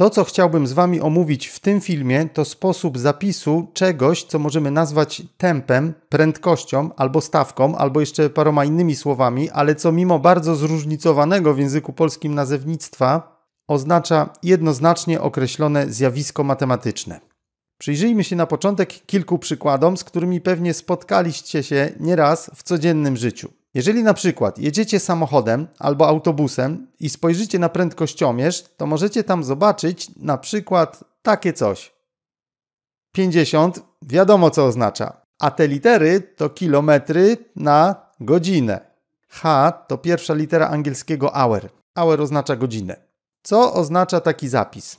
To, co chciałbym z Wami omówić w tym filmie, to sposób zapisu czegoś, co możemy nazwać tempem, prędkością albo stawką, albo jeszcze paroma innymi słowami, ale co mimo bardzo zróżnicowanego w języku polskim nazewnictwa oznacza jednoznacznie określone zjawisko matematyczne. Przyjrzyjmy się na początek kilku przykładom, z którymi pewnie spotkaliście się nieraz w codziennym życiu. Jeżeli na przykład jedziecie samochodem albo autobusem i spojrzycie na prędkościomierz, to możecie tam zobaczyć na przykład takie coś. 50 wiadomo co oznacza, a te litery to kilometry na godzinę. H to pierwsza litera angielskiego hour. Hour oznacza godzinę. Co oznacza taki zapis?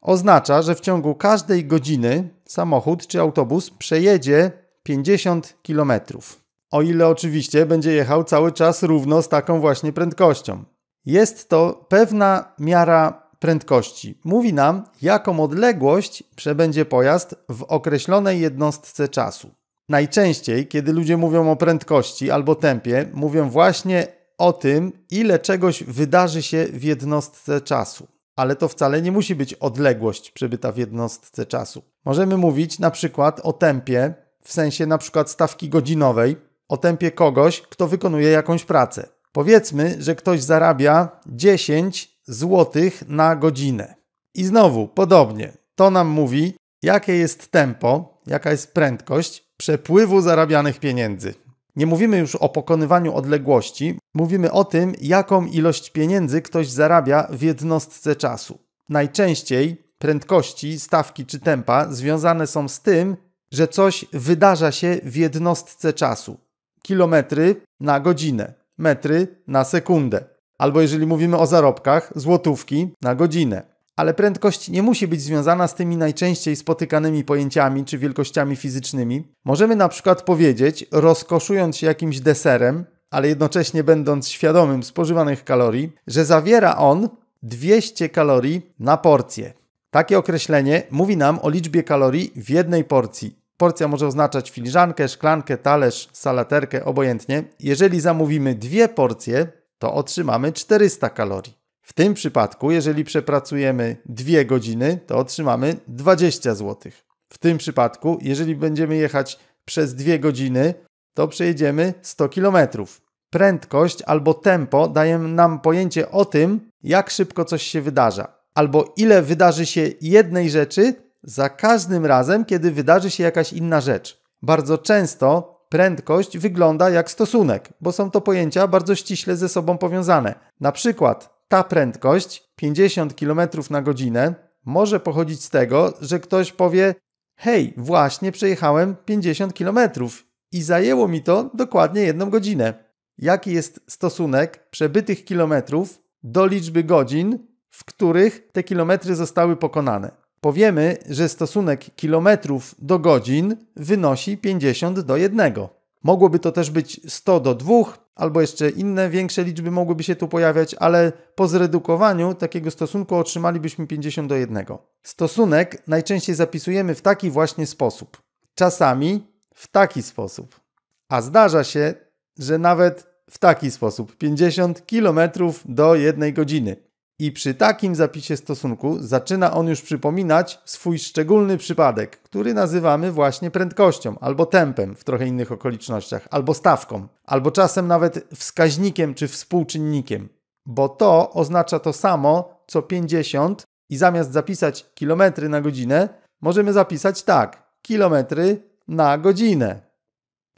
Oznacza, że w ciągu każdej godziny samochód czy autobus przejedzie 50 kilometrów. O ile oczywiście będzie jechał cały czas równo z taką właśnie prędkością. Jest to pewna miara prędkości. Mówi nam, jaką odległość przebędzie pojazd w określonej jednostce czasu. Najczęściej, kiedy ludzie mówią o prędkości albo tempie, mówią właśnie o tym, ile czegoś wydarzy się w jednostce czasu. Ale to wcale nie musi być odległość przebyta w jednostce czasu. Możemy mówić na przykład o tempie w sensie na przykład stawki godzinowej, tempie kogoś, kto wykonuje jakąś pracę. Powiedzmy, że ktoś zarabia 10 zł na godzinę. I znowu, podobnie, to nam mówi, jakie jest tempo, jaka jest prędkość przepływu zarabianych pieniędzy. Nie mówimy już o pokonywaniu odległości, mówimy o tym, jaką ilość pieniędzy ktoś zarabia w jednostce czasu. Najczęściej prędkości, stawki czy tempa związane są z tym, że coś wydarza się w jednostce czasu kilometry na godzinę, metry na sekundę. Albo jeżeli mówimy o zarobkach, złotówki na godzinę. Ale prędkość nie musi być związana z tymi najczęściej spotykanymi pojęciami czy wielkościami fizycznymi. Możemy na przykład powiedzieć, rozkoszując się jakimś deserem, ale jednocześnie będąc świadomym spożywanych kalorii, że zawiera on 200 kalorii na porcję. Takie określenie mówi nam o liczbie kalorii w jednej porcji. Porcja może oznaczać filiżankę, szklankę, talerz, salaterkę, obojętnie. Jeżeli zamówimy dwie porcje, to otrzymamy 400 kalorii. W tym przypadku, jeżeli przepracujemy dwie godziny, to otrzymamy 20 zł. W tym przypadku, jeżeli będziemy jechać przez dwie godziny, to przejedziemy 100 km. Prędkość albo tempo daje nam pojęcie o tym, jak szybko coś się wydarza, albo ile wydarzy się jednej rzeczy, za każdym razem, kiedy wydarzy się jakaś inna rzecz. Bardzo często prędkość wygląda jak stosunek, bo są to pojęcia bardzo ściśle ze sobą powiązane. Na przykład ta prędkość 50 km na godzinę może pochodzić z tego, że ktoś powie: Hej, właśnie przejechałem 50 km i zajęło mi to dokładnie jedną godzinę. Jaki jest stosunek przebytych kilometrów do liczby godzin, w których te kilometry zostały pokonane? Powiemy, że stosunek kilometrów do godzin wynosi 50 do 1. Mogłoby to też być 100 do 2, albo jeszcze inne większe liczby mogłyby się tu pojawiać, ale po zredukowaniu takiego stosunku otrzymalibyśmy 50 do 1. Stosunek najczęściej zapisujemy w taki właśnie sposób. Czasami w taki sposób. A zdarza się, że nawet w taki sposób 50 km do 1 godziny. I przy takim zapisie stosunku zaczyna on już przypominać swój szczególny przypadek, który nazywamy właśnie prędkością, albo tempem w trochę innych okolicznościach, albo stawką, albo czasem nawet wskaźnikiem czy współczynnikiem, bo to oznacza to samo co 50 i zamiast zapisać kilometry na godzinę, możemy zapisać tak, kilometry na godzinę.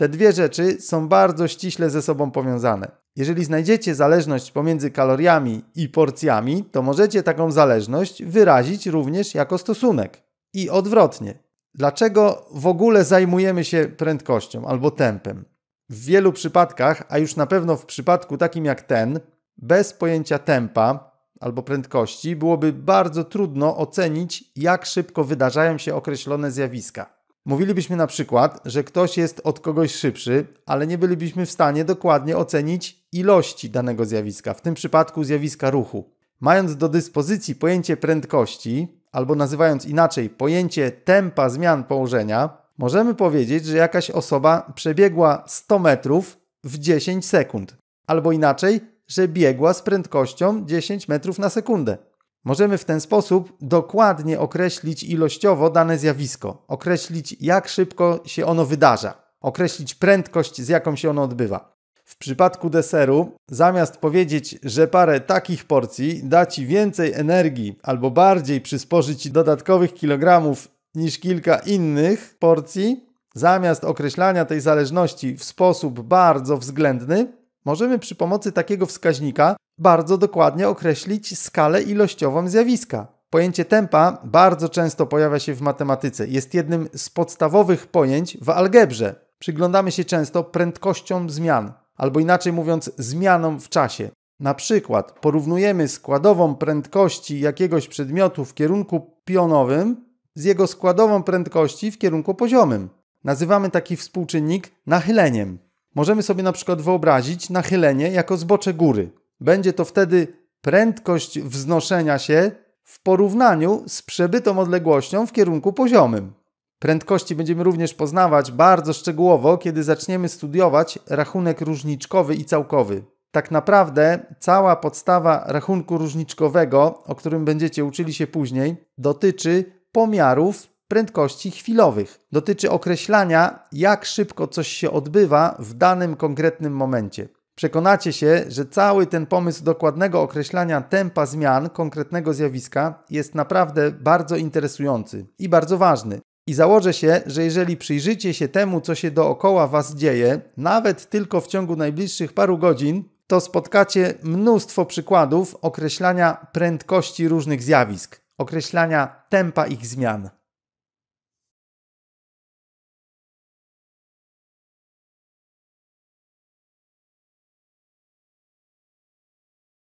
Te dwie rzeczy są bardzo ściśle ze sobą powiązane. Jeżeli znajdziecie zależność pomiędzy kaloriami i porcjami, to możecie taką zależność wyrazić również jako stosunek. I odwrotnie. Dlaczego w ogóle zajmujemy się prędkością albo tempem? W wielu przypadkach, a już na pewno w przypadku takim jak ten, bez pojęcia tempa albo prędkości byłoby bardzo trudno ocenić, jak szybko wydarzają się określone zjawiska. Mówilibyśmy na przykład, że ktoś jest od kogoś szybszy, ale nie bylibyśmy w stanie dokładnie ocenić ilości danego zjawiska, w tym przypadku zjawiska ruchu. Mając do dyspozycji pojęcie prędkości, albo nazywając inaczej pojęcie tempa zmian położenia, możemy powiedzieć, że jakaś osoba przebiegła 100 metrów w 10 sekund, albo inaczej, że biegła z prędkością 10 metrów na sekundę. Możemy w ten sposób dokładnie określić ilościowo dane zjawisko, określić jak szybko się ono wydarza, określić prędkość, z jaką się ono odbywa. W przypadku deseru, zamiast powiedzieć, że parę takich porcji da ci więcej energii albo bardziej przysporzy ci dodatkowych kilogramów niż kilka innych porcji, zamiast określania tej zależności w sposób bardzo względny, możemy przy pomocy takiego wskaźnika bardzo dokładnie określić skalę ilościową zjawiska. Pojęcie tempa bardzo często pojawia się w matematyce. Jest jednym z podstawowych pojęć w algebrze. Przyglądamy się często prędkościom zmian, albo inaczej mówiąc, zmianom w czasie. Na przykład porównujemy składową prędkości jakiegoś przedmiotu w kierunku pionowym z jego składową prędkości w kierunku poziomym. Nazywamy taki współczynnik nachyleniem. Możemy sobie na przykład wyobrazić nachylenie jako zbocze góry. Będzie to wtedy prędkość wznoszenia się w porównaniu z przebytą odległością w kierunku poziomym. Prędkości będziemy również poznawać bardzo szczegółowo, kiedy zaczniemy studiować rachunek różniczkowy i całkowy. Tak naprawdę cała podstawa rachunku różniczkowego, o którym będziecie uczyli się później, dotyczy pomiarów prędkości chwilowych. Dotyczy określania, jak szybko coś się odbywa w danym konkretnym momencie. Przekonacie się, że cały ten pomysł dokładnego określania tempa zmian konkretnego zjawiska jest naprawdę bardzo interesujący i bardzo ważny. I założę się, że jeżeli przyjrzycie się temu, co się dookoła Was dzieje, nawet tylko w ciągu najbliższych paru godzin, to spotkacie mnóstwo przykładów określania prędkości różnych zjawisk, określania tempa ich zmian.